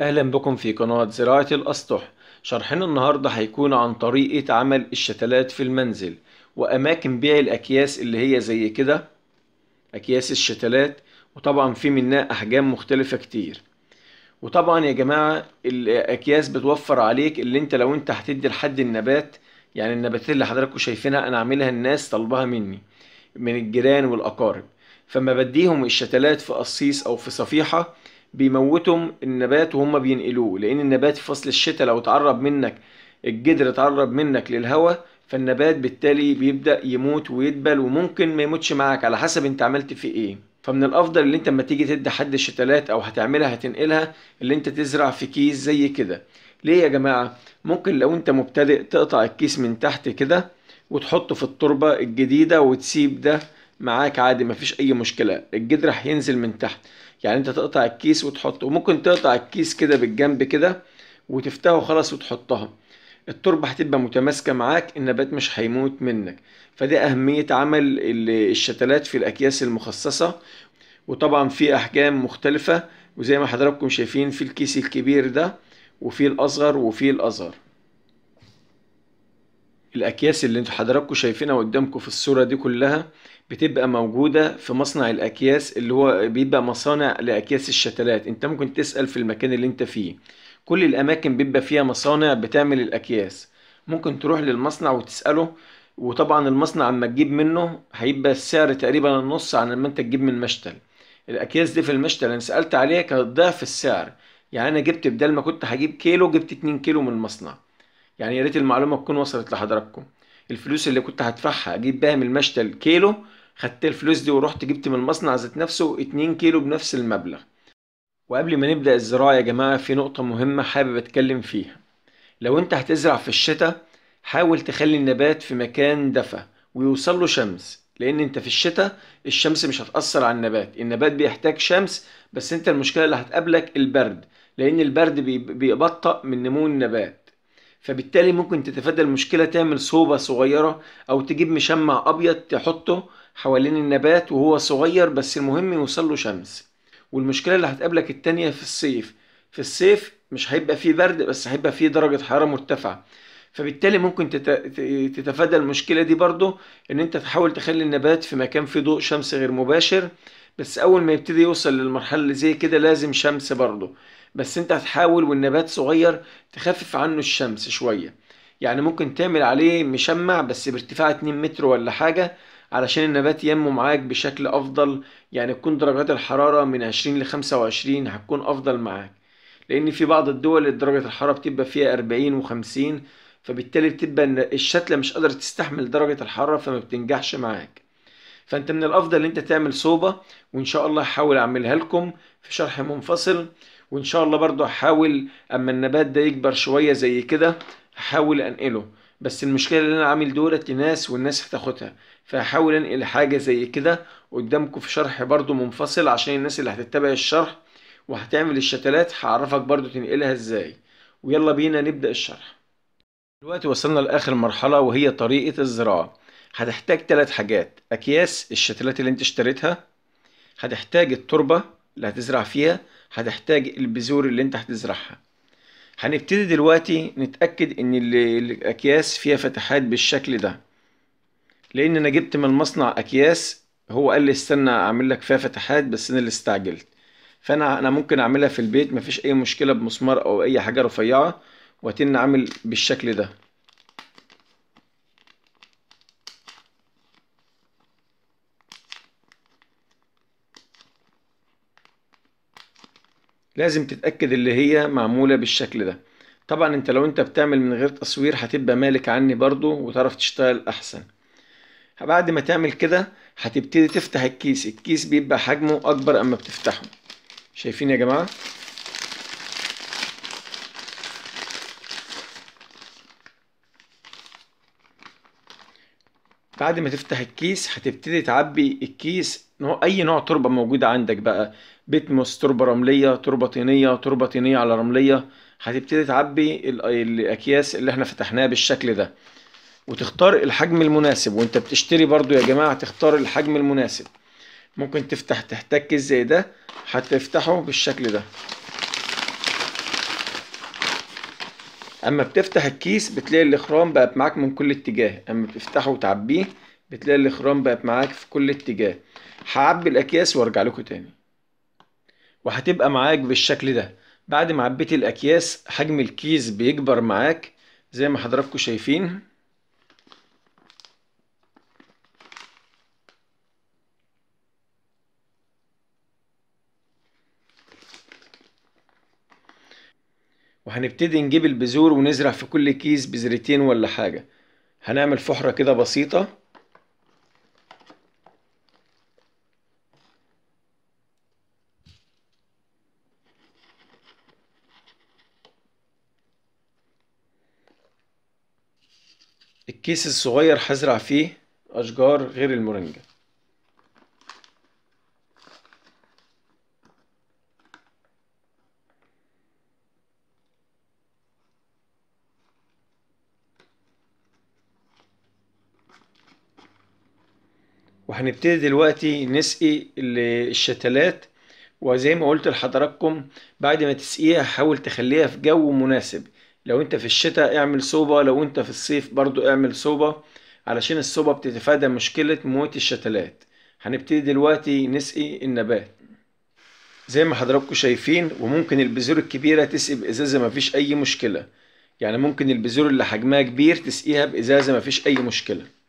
أهلا بكم في قناة زراعة الأسطح شرحنا النهاردة هيكون عن طريقة عمل الشتلات في المنزل وأماكن بيع الأكياس اللي هي زي كده أكياس الشتلات وطبعا في منها أحجام مختلفة كتير وطبعا يا جماعة الأكياس بتوفر عليك اللي انت لو انت هتدي لحد النبات يعني النباتات اللي حضراتكم شايفينها أنا عاملها الناس طلبها مني من الجيران والأقارب فما بديهم الشتلات في قصيص أو في صفيحة بيموتهم النبات وهم بينقلوه لان النبات في فصل الشتاء لو اتعرب منك الجدر اتعرب منك للهواء فالنبات بالتالي بيبدا يموت ويدبل وممكن ما يموتش معاك على حسب انت عملت فيه ايه فمن الافضل اللي انت لما تيجي تدي حد الشتلات او هتعملها هتنقلها اللي انت تزرع في كيس زي كده ليه يا جماعه ممكن لو انت مبتدئ تقطع الكيس من تحت كده وتحطه في التربه الجديده وتسيب ده معاك عادي مفيش اي مشكله الجدر هينزل من تحت يعني انت تقطع الكيس وتحطه وممكن تقطع الكيس كده بالجنب كده وتفتحه خلاص وتحطها التربة هتبقى متماسكة معاك النبات مش هيموت منك فدي أهمية عمل الشتلات في الأكياس المخصصة وطبعا في أحجام مختلفة وزي ما حضراتكم شايفين في الكيس الكبير ده وفي الأصغر وفي الأصغر الاكياس اللي انتوا حضراتكم شايفينها قدامكم في الصوره دي كلها بتبقى موجوده في مصنع الاكياس اللي هو بيبقى مصانع لاكياس الشتلات انت ممكن تسال في المكان اللي انت فيه كل الاماكن بيبقى فيها مصانع بتعمل الاكياس ممكن تروح للمصنع وتساله وطبعا المصنع اما تجيب منه هيبقى السعر تقريبا النص عن ما انت تجيب من مشتل الاكياس دي في المشتل انا سالت عليها كانت ضعف السعر يعني انا جبت بدل ما كنت هجيب كيلو جبت 2 كيلو من المصنع يعني يا ريت المعلومه تكون وصلت لحضراتكم الفلوس اللي كنت هدفعها اجيب بيها من المشتل كيلو خدت الفلوس دي ورحت جبت من المصنع ذات نفسه 2 كيلو بنفس المبلغ وقبل ما نبدا الزراعه يا جماعه في نقطه مهمه حابب اتكلم فيها لو انت هتزرع في الشتاء حاول تخلي النبات في مكان دفى ويوصل له شمس لان انت في الشتاء الشمس مش هتأثر على النبات النبات بيحتاج شمس بس انت المشكلة اللي هتقابلك البرد لان البرد بيبطأ من نمو النبات فبالتالي ممكن تتفادى المشكلة تعمل صوبة صغيرة أو تجيب مشمع أبيض تحطه حوالين النبات وهو صغير بس المهم يوصله شمس والمشكلة اللي هتقابلك التانية في الصيف في الصيف مش هيبقى فيه برد بس هيبقى فيه درجة حرارة مرتفعة فبالتالي ممكن تتفادى المشكلة دي برضو ان انت تحاول تخلي النبات في مكان فيه ضوء شمس غير مباشر بس اول ما يبتدي يوصل للمرحلة اللي زي كده لازم شمس برضو بس انت هتحاول والنبات صغير تخفف عنه الشمس شوية يعني ممكن تعمل عليه مشمع بس بارتفاع 2 متر ولا حاجة علشان النبات ينمو معاك بشكل افضل يعني تكون درجات الحرارة من 20 ل 25 هتكون افضل معاك لان في بعض الدول درجة الحرارة بتبقى فيها 40 و50 فبالتالي بتبقى الشتلة مش قادرة تستحمل درجة الحرارة فما بتنجحش معاك فانت من الافضل ان انت تعمل صوبة وان شاء الله هحاول اعملها لكم في شرح منفصل وان شاء الله برضو هحاول اما النبات ده يكبر شويه زي كده هحاول انقله بس المشكله اللي انا عامل دولت لناس والناس هتاخدها فهحاول انقل حاجه زي كده قدامكم في شرح برضو منفصل عشان الناس اللي هتتبع الشرح وهتعمل الشتلات هعرفك برضو تنقلها ازاي ويلا بينا نبدا الشرح دلوقتي وصلنا لاخر مرحله وهي طريقه الزراعه هتحتاج ثلاث حاجات اكياس الشتلات اللي انت اشتريتها هتحتاج التربه اللي هتزرع فيها هتحتاج البذور اللي انت هتزرعها هنبتدي دلوقتي نتأكد ان الاكياس فيها فتحات بالشكل ده لان انا جبت من المصنع اكياس هو قال لي استنى اعمل لك فيها فتحات بس انا اللي استعجلت فانا انا ممكن اعملها في البيت مفيش اي مشكله بمسمار او اي حاجه رفيعه واتن عامل بالشكل ده لازم تتأكد اللي هي معمولة بالشكل ده طبعا انت لو انت بتعمل من غير تصوير هتبقى مالك عني برضو وتعرف تشتغل احسن بعد ما تعمل كده هتبتدي تفتح الكيس الكيس بيبقى حجمه اكبر اما بتفتحه شايفين يا جماعة بعد ما تفتح الكيس هتبتدي تعبي الكيس اي نوع تربه موجوده عندك بقى بيتموس تربه رمليه تربه طينيه تربه طينيه على رمليه هتبتدي تعبي الاكياس اللي احنا فتحناها بالشكل ده وتختار الحجم المناسب وانت بتشتري برضو يا جماعه تختار الحجم المناسب ممكن تفتح تحتك كيس زي ده هتفتحه بالشكل ده اما بتفتح الكيس بتلاقي الاخرام بقت معاك من كل اتجاه اما بتفتحه وتعبيه بتلاقي الاخرام بقت معاك في كل اتجاه هعبي الاكياس وارجع لكم تاني وهتبقى معاك بالشكل ده بعد ما عبيت الاكياس حجم الكيس بيكبر معاك زي ما حضراتكم شايفين وهنبتدي نجيب البذور ونزرع في كل كيس بذرتين ولا حاجة هنعمل فحرة كده بسيطة الكيس الصغير هزرع فيه أشجار غير المورينجا وهنبتدي دلوقتي نسقي الشتلات وزي ما قلت لحضراتكم بعد ما تسقيها حاول تخليها في جو مناسب لو انت في الشتاء اعمل صوبة لو انت في الصيف برضو اعمل صوبة علشان الصوبة بتتفادى مشكلة موت الشتلات هنبتدي دلوقتي نسقي النبات زي ما حضراتكم شايفين وممكن البذور الكبيرة تسقي بإزازة مفيش أي مشكلة يعني ممكن البذور اللي حجمها كبير تسقيها بإزازة مفيش أي مشكلة